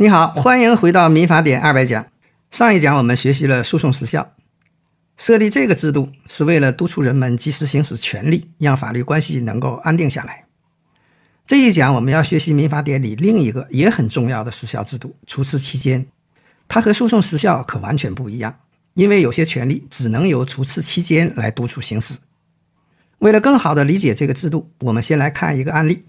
你好，欢迎回到《民法典》二百讲。上一讲我们学习了诉讼时效，设立这个制度是为了督促人们及时行使权利，让法律关系能够安定下来。这一讲我们要学习《民法典》里另一个也很重要的时效制度——除斥期间。它和诉讼时效可完全不一样，因为有些权利只能由除斥期间来督促行使。为了更好地理解这个制度，我们先来看一个案例。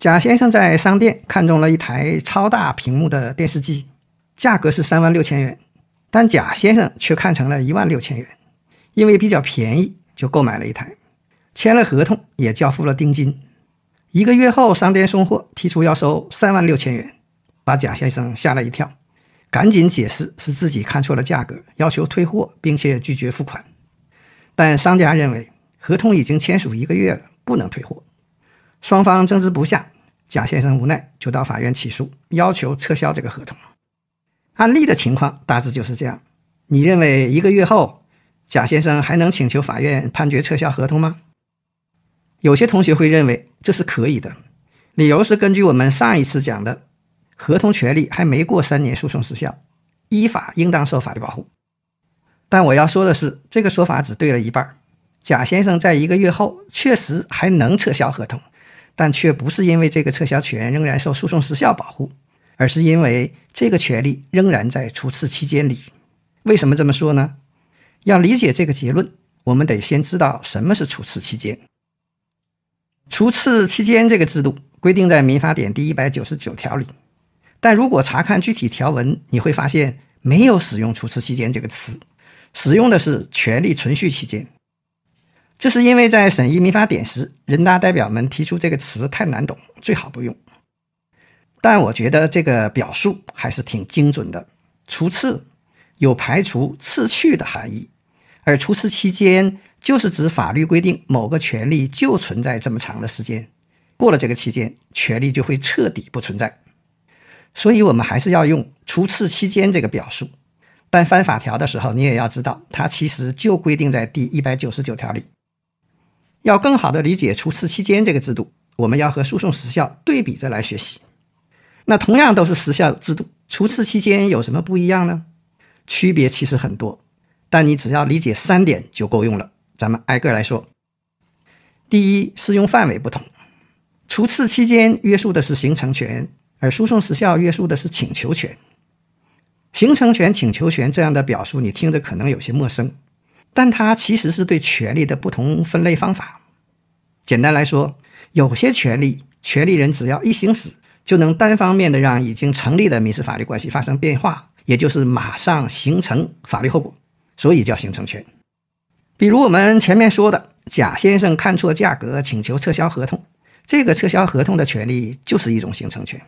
贾先生在商店看中了一台超大屏幕的电视机，价格是三万六千元，但贾先生却看成了一万六千元，因为比较便宜，就购买了一台，签了合同，也交付了定金。一个月后，商店送货，提出要收三万六千元，把贾先生吓了一跳，赶紧解释是自己看错了价格，要求退货，并且拒绝付款。但商家认为合同已经签署一个月了，不能退货。双方争执不下，贾先生无奈就到法院起诉，要求撤销这个合同。案例的情况大致就是这样。你认为一个月后，贾先生还能请求法院判决撤销合同吗？有些同学会认为这是可以的，理由是根据我们上一次讲的，合同权利还没过三年诉讼时效，依法应当受法律保护。但我要说的是，这个说法只对了一半。贾先生在一个月后确实还能撤销合同。但却不是因为这个撤销权仍然受诉讼时效保护，而是因为这个权利仍然在除斥期间里。为什么这么说呢？要理解这个结论，我们得先知道什么是除斥期间。除斥期间这个制度规定在《民法典》第一百九十九条里，但如果查看具体条文，你会发现没有使用“除斥期间”这个词，使用的是“权利存续期间”。这是因为在审议民法典时，人大代表们提出这个词太难懂，最好不用。但我觉得这个表述还是挺精准的。除斥有排除、斥去的含义，而除斥期间就是指法律规定某个权利就存在这么长的时间，过了这个期间，权利就会彻底不存在。所以，我们还是要用除斥期间这个表述。但翻法条的时候，你也要知道，它其实就规定在第一百九十九条里。要更好的理解除斥期间这个制度，我们要和诉讼时效对比着来学习。那同样都是时效制度，除斥期间有什么不一样呢？区别其实很多，但你只要理解三点就够用了。咱们挨个来说。第一，适用范围不同。除斥期间约束的是形成权，而诉讼时效约束的是请求权。形成权、请求权这样的表述，你听着可能有些陌生。但它其实是对权利的不同分类方法。简单来说，有些权利，权利人只要一行使，就能单方面的让已经成立的民事法律关系发生变化，也就是马上形成法律后果，所以叫形成权。比如我们前面说的，贾先生看错价格，请求撤销合同，这个撤销合同的权利就是一种形成权。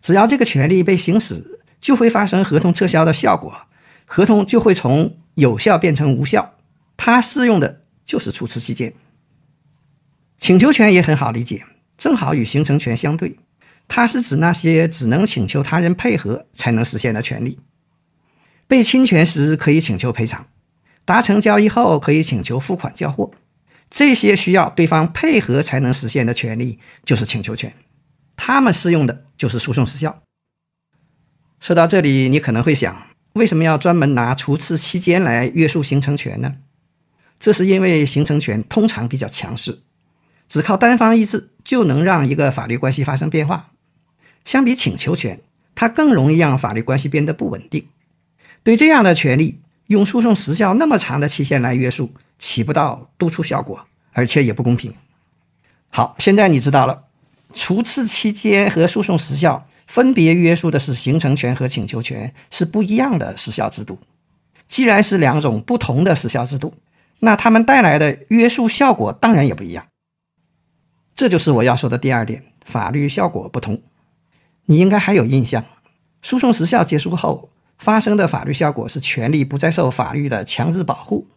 只要这个权利被行使，就会发生合同撤销的效果，合同就会从。有效变成无效，它适用的就是初次期间。请求权也很好理解，正好与形成权相对，它是指那些只能请求他人配合才能实现的权利。被侵权时可以请求赔偿，达成交易后可以请求付款交货，这些需要对方配合才能实现的权利就是请求权，他们适用的就是诉讼时效。说到这里，你可能会想。为什么要专门拿除斥期间来约束形成权呢？这是因为形成权通常比较强势，只靠单方意志就能让一个法律关系发生变化。相比请求权，它更容易让法律关系变得不稳定。对这样的权利，用诉讼时效那么长的期限来约束，起不到督促效果，而且也不公平。好，现在你知道了，除斥期间和诉讼时效。分别约束的是形成权和请求权，是不一样的时效制度。既然是两种不同的时效制度，那它们带来的约束效果当然也不一样。这就是我要说的第二点，法律效果不同。你应该还有印象，诉讼时效结束后发生的法律效果是权利不再受法律的强制保护。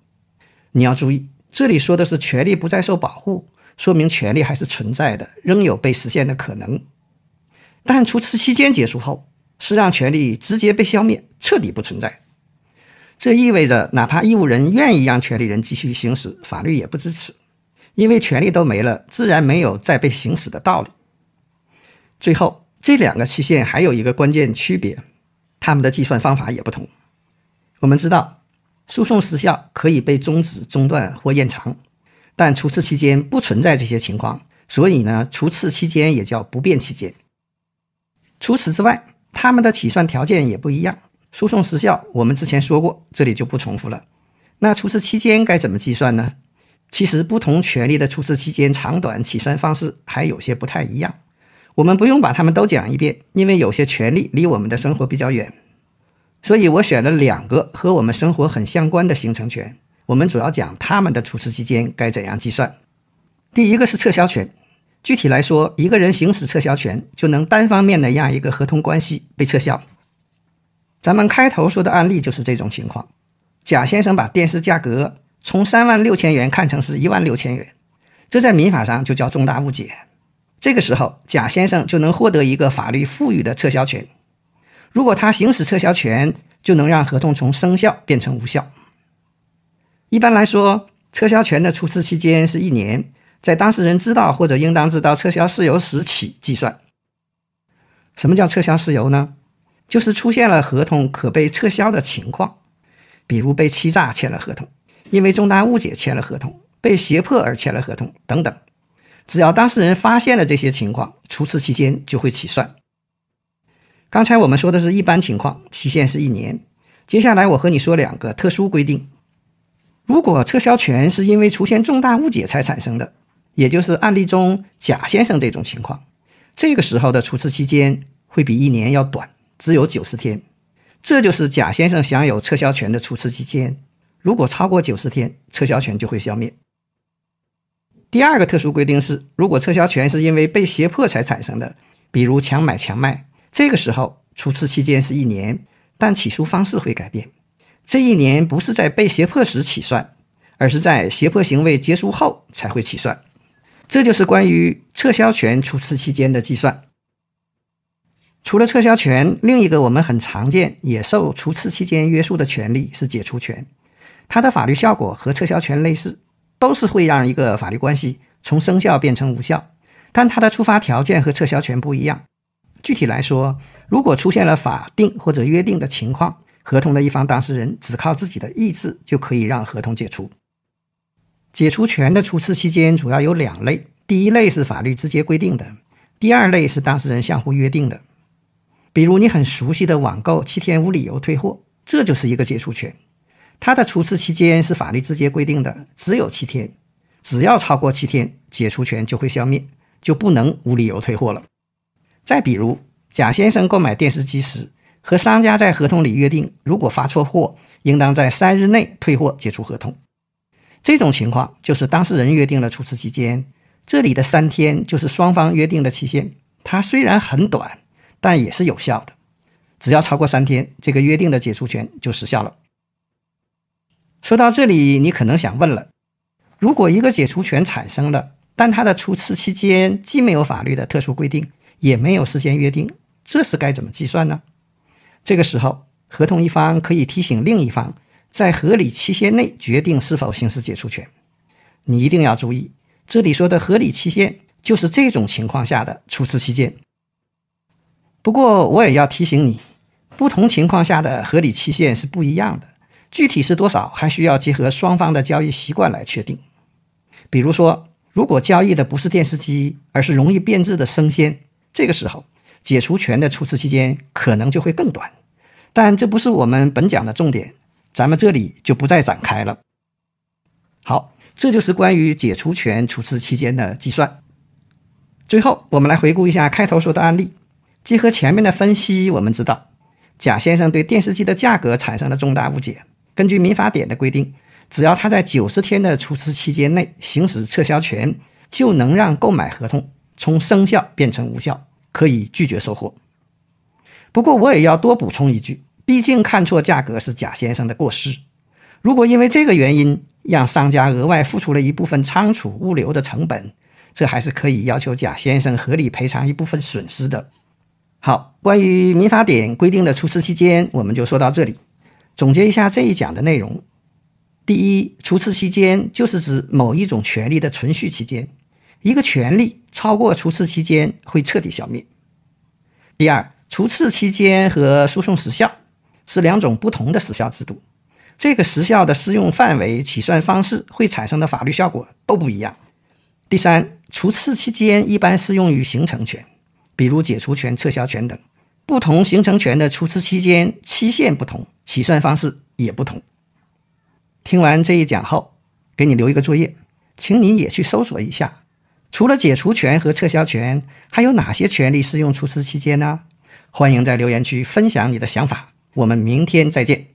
你要注意，这里说的是权利不再受保护，说明权利还是存在的，仍有被实现的可能。但除斥期间结束后，是让权利直接被消灭，彻底不存在。这意味着，哪怕义务人愿意让权利人继续行使，法律也不支持，因为权利都没了，自然没有再被行使的道理。最后，这两个期限还有一个关键区别，他们的计算方法也不同。我们知道，诉讼时效可以被终止、中断或延长，但除斥期间不存在这些情况，所以呢，除斥期间也叫不变期间。除此之外，他们的起算条件也不一样。诉讼时效我们之前说过，这里就不重复了。那除斥期间该怎么计算呢？其实不同权利的除斥期间长短、起算方式还有些不太一样。我们不用把它们都讲一遍，因为有些权利离我们的生活比较远。所以我选了两个和我们生活很相关的形成权，我们主要讲他们的除斥期间该怎样计算。第一个是撤销权。具体来说，一个人行使撤销权，就能单方面的让一个合同关系被撤销。咱们开头说的案例就是这种情况：贾先生把电视价格从三万六千元看成是一万六千元，这在民法上就叫重大误解。这个时候，贾先生就能获得一个法律赋予的撤销权。如果他行使撤销权，就能让合同从生效变成无效。一般来说，撤销权的初次期间是一年。在当事人知道或者应当知道撤销事由时起计算。什么叫撤销事由呢？就是出现了合同可被撤销的情况，比如被欺诈签了合同，因为重大误解签了合同，被胁迫而签了合同等等。只要当事人发现了这些情况，除斥期间就会起算。刚才我们说的是一般情况，期限是一年。接下来我和你说两个特殊规定：如果撤销权是因为出现重大误解才产生的。也就是案例中贾先生这种情况，这个时候的除斥期间会比一年要短，只有九十天。这就是贾先生享有撤销权的除斥期间。如果超过九十天，撤销权就会消灭。第二个特殊规定是，如果撤销权是因为被胁迫才产生的，比如强买强卖，这个时候除斥期间是一年，但起诉方式会改变。这一年不是在被胁迫时起算，而是在胁迫行为结束后才会起算。这就是关于撤销权除斥期间的计算。除了撤销权，另一个我们很常见也受除斥期间约束的权利是解除权，它的法律效果和撤销权类似，都是会让一个法律关系从生效变成无效，但它的触发条件和撤销权不一样。具体来说，如果出现了法定或者约定的情况，合同的一方当事人只靠自己的意志就可以让合同解除。解除权的除斥期间主要有两类，第一类是法律直接规定的，第二类是当事人相互约定的。比如你很熟悉的网购七天无理由退货，这就是一个解除权，它的除斥期间是法律直接规定的，只有七天，只要超过七天，解除权就会消灭，就不能无理由退货了。再比如，贾先生购买电视机时，和商家在合同里约定，如果发错货，应当在三日内退货解除合同。这种情况就是当事人约定了处置期间，这里的三天就是双方约定的期限。它虽然很短，但也是有效的。只要超过三天，这个约定的解除权就失效了。说到这里，你可能想问了：如果一个解除权产生了，但它的除次期间既没有法律的特殊规定，也没有事先约定，这是该怎么计算呢？这个时候，合同一方可以提醒另一方。在合理期限内决定是否行使解除权，你一定要注意，这里说的合理期限就是这种情况下的初次期间。不过，我也要提醒你，不同情况下的合理期限是不一样的，具体是多少还需要结合双方的交易习惯来确定。比如说，如果交易的不是电视机，而是容易变质的生鲜，这个时候解除权的初次期间可能就会更短。但这不是我们本讲的重点。咱们这里就不再展开了。好，这就是关于解除权处置期间的计算。最后，我们来回顾一下开头说的案例。结合前面的分析，我们知道，贾先生对电视机的价格产生了重大误解。根据民法典的规定，只要他在九十天的处置期间内行使撤销权，就能让购买合同从生效变成无效，可以拒绝收货。不过，我也要多补充一句。毕竟看错价格是贾先生的过失，如果因为这个原因让商家额外付出了一部分仓储物流的成本，这还是可以要求贾先生合理赔偿一部分损失的。好，关于民法典规定的除斥期间，我们就说到这里。总结一下这一讲的内容：第一，除斥期间就是指某一种权利的存续期间，一个权利超过除斥期间会彻底消灭；第二，除斥期间和诉讼时效。是两种不同的时效制度，这个时效的适用范围、起算方式会产生的法律效果都不一样。第三，除斥期间一般适用于形成权，比如解除权、撤销权等。不同形成权的除斥期间期限不同，起算方式也不同。听完这一讲后，给你留一个作业，请你也去搜索一下，除了解除权和撤销权，还有哪些权利适用除斥期间呢？欢迎在留言区分享你的想法。我们明天再见。